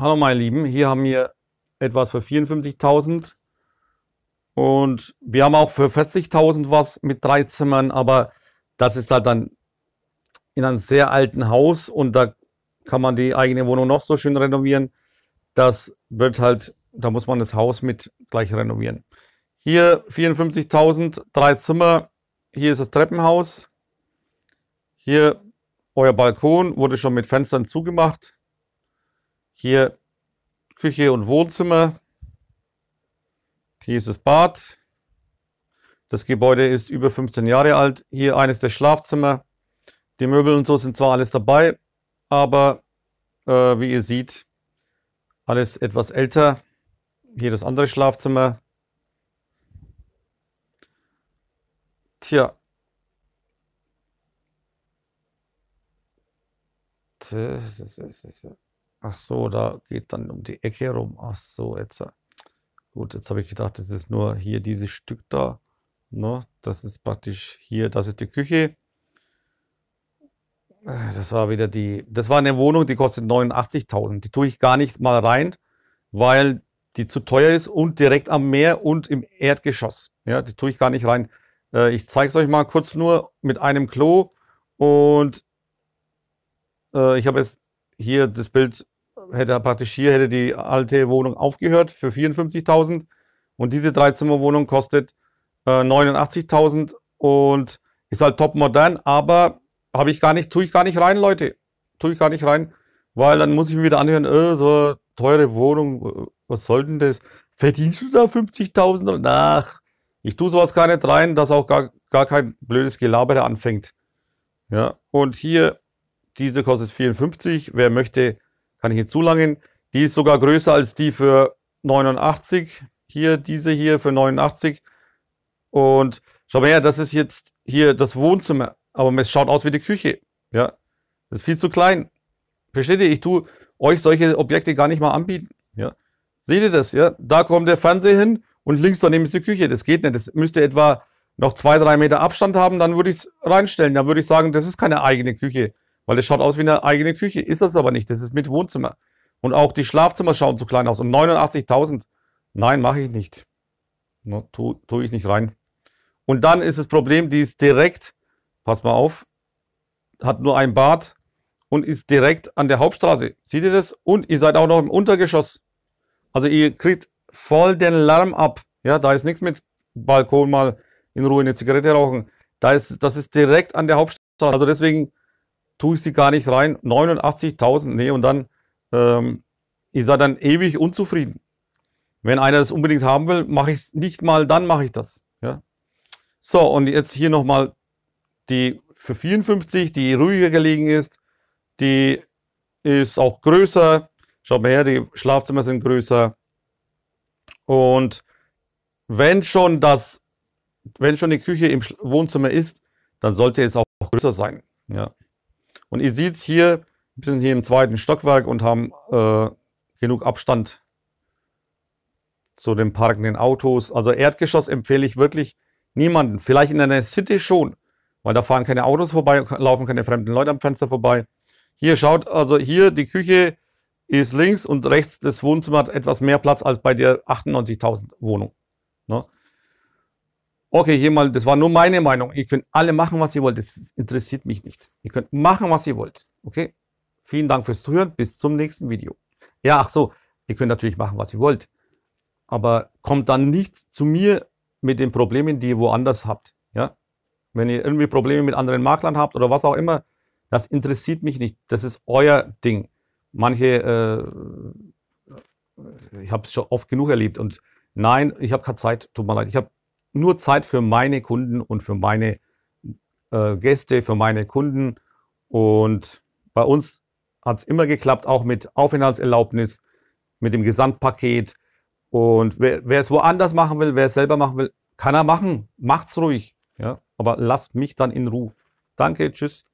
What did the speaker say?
Hallo meine Lieben, hier haben wir etwas für 54.000 und wir haben auch für 40.000 was mit drei Zimmern, aber das ist halt dann in einem sehr alten Haus und da kann man die eigene Wohnung noch so schön renovieren. Das wird halt, da muss man das Haus mit gleich renovieren. Hier 54.000, drei Zimmer. Hier ist das Treppenhaus. Hier euer Balkon wurde schon mit Fenstern zugemacht. Hier Küche und Wohnzimmer. Hier ist das Bad. Das Gebäude ist über 15 Jahre alt. Hier eines der Schlafzimmer. Die Möbel und so sind zwar alles dabei, aber äh, wie ihr seht, alles etwas älter. Hier das andere Schlafzimmer. Tja. Das ist, das ist, das ist. Ach so, da geht dann um die Ecke rum. Ach so, jetzt. Äh, gut, jetzt habe ich gedacht, das ist nur hier dieses Stück da. Ne? Das ist praktisch hier, das ist die Küche. Äh, das war wieder die, das war eine Wohnung, die kostet 89.000. Die tue ich gar nicht mal rein, weil die zu teuer ist und direkt am Meer und im Erdgeschoss. Ja, die tue ich gar nicht rein. Äh, ich zeige es euch mal kurz nur mit einem Klo und ich habe jetzt hier das Bild hätte praktisch hier hätte die alte Wohnung aufgehört für 54.000 und diese Dreizimmerwohnung kostet äh, 89.000 und ist halt top modern, aber habe ich gar nicht, tue ich gar nicht rein, Leute, tue ich gar nicht rein, weil dann muss ich mir wieder anhören, äh, so teure Wohnung, äh, was soll denn das? Verdienst du da 50.000? Nach, ich tue sowas gar nicht rein, dass auch gar, gar kein blödes Gelaber da anfängt. Ja, und hier diese kostet 54. Wer möchte, kann ich hinzulangen. Die ist sogar größer als die für 89. Hier, diese hier für 89. Und schau mal her, das ist jetzt hier das Wohnzimmer. Aber es schaut aus wie die Küche. Ja, das ist viel zu klein. Versteht ihr? Ich tue euch solche Objekte gar nicht mal anbieten. Ja, seht ihr das? Ja, da kommt der Fernseher hin und links daneben ist die Küche. Das geht nicht. Das müsste etwa noch zwei, drei Meter Abstand haben. Dann würde ich es reinstellen. Dann würde ich sagen, das ist keine eigene Küche. Weil es schaut aus wie eine eigene Küche. Ist das aber nicht. Das ist mit Wohnzimmer. Und auch die Schlafzimmer schauen zu klein aus. Und 89.000. Nein, mache ich nicht. No, ne, tue tu ich nicht rein. Und dann ist das Problem, die ist direkt, pass mal auf, hat nur ein Bad und ist direkt an der Hauptstraße. Seht ihr das? Und ihr seid auch noch im Untergeschoss. Also ihr kriegt voll den Lärm ab. Ja, da ist nichts mit Balkon mal in Ruhe eine Zigarette rauchen. Da ist, das ist direkt an der Hauptstraße. Also deswegen tue ich sie gar nicht rein. 89.000, nee, und dann, ähm, ich sei dann ewig unzufrieden. Wenn einer das unbedingt haben will, mache ich es nicht mal, dann mache ich das. Ja? So, und jetzt hier nochmal die für 54, die ruhiger gelegen ist. Die ist auch größer. Schaut mal her, die Schlafzimmer sind größer. Und wenn schon das, wenn schon die Küche im Wohnzimmer ist, dann sollte es auch größer sein. Ja. Und ihr seht es hier, wir sind hier im zweiten Stockwerk und haben äh, genug Abstand zu den parkenden Autos. Also Erdgeschoss empfehle ich wirklich niemanden. Vielleicht in einer City schon, weil da fahren keine Autos vorbei, laufen keine fremden Leute am Fenster vorbei. Hier schaut, also hier die Küche ist links und rechts das Wohnzimmer hat etwas mehr Platz als bei der 98.000 Wohnung. Ne? okay, hier mal, das war nur meine Meinung. Ihr könnt alle machen, was ihr wollt. Das interessiert mich nicht. Ihr könnt machen, was ihr wollt. Okay? Vielen Dank fürs Zuhören. Bis zum nächsten Video. Ja, ach so. Ihr könnt natürlich machen, was ihr wollt. Aber kommt dann nicht zu mir mit den Problemen, die ihr woanders habt. Ja? Wenn ihr irgendwie Probleme mit anderen Maklern habt oder was auch immer, das interessiert mich nicht. Das ist euer Ding. Manche, äh, ich habe es schon oft genug erlebt und nein, ich habe keine Zeit, tut mir leid. Ich habe nur Zeit für meine Kunden und für meine äh, Gäste, für meine Kunden. Und bei uns hat es immer geklappt, auch mit Aufenthaltserlaubnis, mit dem Gesamtpaket. Und wer, es woanders machen will, wer es selber machen will, kann er machen. Macht's ruhig. Ja? Aber lasst mich dann in Ruhe. Danke, tschüss.